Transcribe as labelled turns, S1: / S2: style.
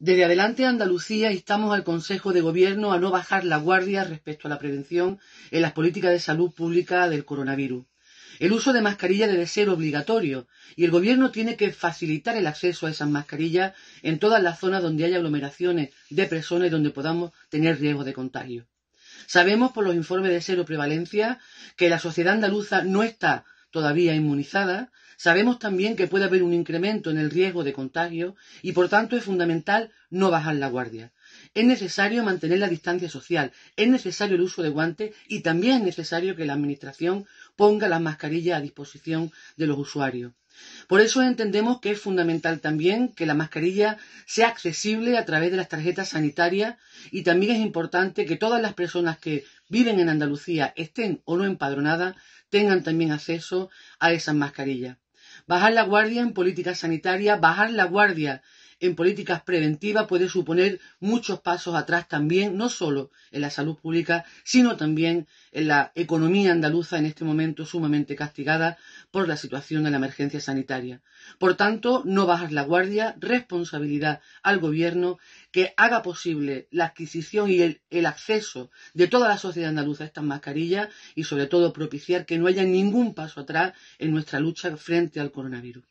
S1: Desde Adelante Andalucía instamos al Consejo de Gobierno a no bajar la guardia respecto a la prevención en las políticas de salud pública del coronavirus. El uso de mascarillas debe ser obligatorio y el Gobierno tiene que facilitar el acceso a esas mascarillas en todas las zonas donde haya aglomeraciones de personas y donde podamos tener riesgo de contagio. Sabemos por los informes de cero prevalencia que la sociedad andaluza no está todavía inmunizada. sabemos también que puede haber un incremento en el riesgo de contagio y por tanto es fundamental no bajar la guardia. Es necesario mantener la distancia social, es necesario el uso de guantes y también es necesario que la Administración ponga las mascarillas a disposición de los usuarios. Por eso entendemos que es fundamental también que la mascarilla sea accesible a través de las tarjetas sanitarias y también es importante que todas las personas que viven en Andalucía, estén o no empadronadas, tengan también acceso a esas mascarillas. Bajar la guardia en política sanitaria, bajar la guardia en políticas preventivas puede suponer muchos pasos atrás también, no solo en la salud pública, sino también en la economía andaluza en este momento sumamente castigada por la situación de la emergencia sanitaria. Por tanto, no bajar la guardia, responsabilidad al Gobierno que haga posible la adquisición y el, acceso de toda la sociedad andaluza a estas mascarillas y sobre todo propiciar que no haya ningún paso atrás en nuestra lucha frente al coronavirus.